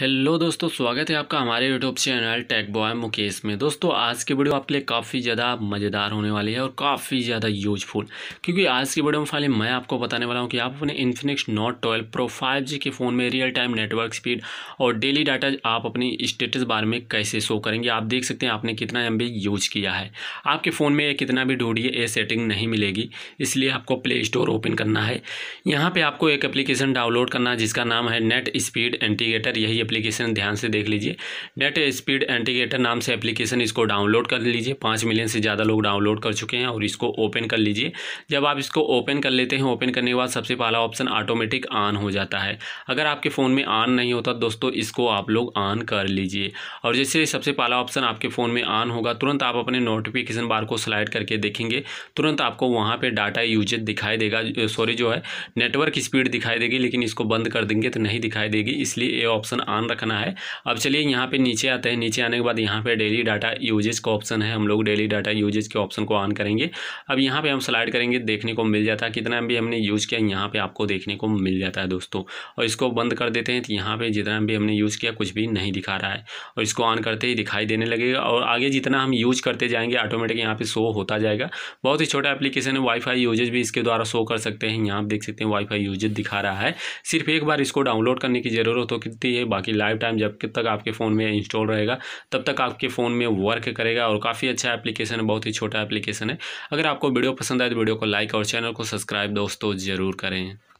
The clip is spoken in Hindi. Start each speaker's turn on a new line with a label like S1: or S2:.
S1: हेलो दोस्तों स्वागत है आपका हमारे YouTube channel tech boy Mukesh में दोस्तों आज की वीडियो आपके लिए काफ़ी ज़्यादा मज़ेदार होने वाली है और काफ़ी ज़्यादा यूजफुल क्योंकि आज की वीडियो में खाली मैं आपको बताने वाला हूँ कि आप अपने Infinix note twelve pro five G के फ़ोन में रियल टाइम नेटवर्क स्पीड और डेली डाटा आप अपनी स्टेटस बार में कैसे शो करेंगे आप देख सकते हैं आपने कितना एम यूज किया है आपके फ़ोन में कितना भी ढूंढिए ये सेटिंग नहीं मिलेगी इसलिए आपको प्ले स्टोर ओपन करना है यहाँ पर आपको एक अप्लीकेशन डाउनलोड करना है जिसका नाम है नेट स्पीड एंटीगेटर यही एप्लीकेशन ध्यान से देख लीजिए नेट स्पीड एंटीगेटर नाम से एप्लीकेशन इसको डाउनलोड कर लीजिए पाँच मिलियन से ज़्यादा लोग डाउनलोड कर चुके हैं और इसको ओपन कर लीजिए जब आप इसको ओपन कर लेते हैं ओपन करने के बाद सबसे पहला ऑप्शन ऑटोमेटिक ऑन हो जाता है अगर आपके फ़ोन में ऑन नहीं होता दोस्तों इसको आप लोग ऑन कर लीजिए और जैसे सबसे पहला ऑप्शन आपके फ़ोन में ऑन होगा तुरंत आप अपने नोटिफिकेशन बार को स्लाइड करके देखेंगे तुरंत आपको वहाँ पर डाटा यूजेज दिखाई देगा सॉरी जो है नेटवर्क स्पीड दिखाई देगी लेकिन इसको बंद कर देंगे तो नहीं दिखाई देगी इसलिए ये ऑप्शन ऑन ध्यान रखना है अब चलिए यहाँ पे नीचे आते हैं नीचे आने के बाद यहाँ पे डेली डाटा यूजेज का ऑप्शन है हम लोग डेली डाटा यूजेज के ऑप्शन को ऑन करेंगे अब यहाँ पे हम स्लाइड करेंगे देखने को मिल जाता है कितना भी हमने यूज़ किया यहाँ पे आपको देखने को मिल जाता है दोस्तों और इसको बंद कर देते हैं तो यहाँ पर जितना भी हमने यूज़ किया कुछ भी नहीं दिखा रहा है और इसको ऑन करते ही दिखाई देने लगेगा और आगे जितना हम यूज़ करते जाएंगे ऑटोमेटिक यहाँ पर शो होता जाएगा बहुत ही छोटा एप्लीकेशन है वाईफाई यूजेज भी इसके द्वारा शो कर सकते हैं यहाँ आप देख सकते हैं वाईफाई यूजेज दिखा रहा है सिर्फ एक बार इसको डाउनलोड करने की ज़रूरत होती है बाकी लाइफ टाइम जब तक आपके फ़ोन में इंस्टॉल रहेगा तब तक आपके फ़ोन में वर्क करेगा और काफ़ी अच्छा एप्लीकेशन है बहुत ही छोटा एप्लीकेशन है अगर आपको वीडियो पसंद आए तो वीडियो को लाइक और चैनल को सब्सक्राइब दोस्तों ज़रूर करें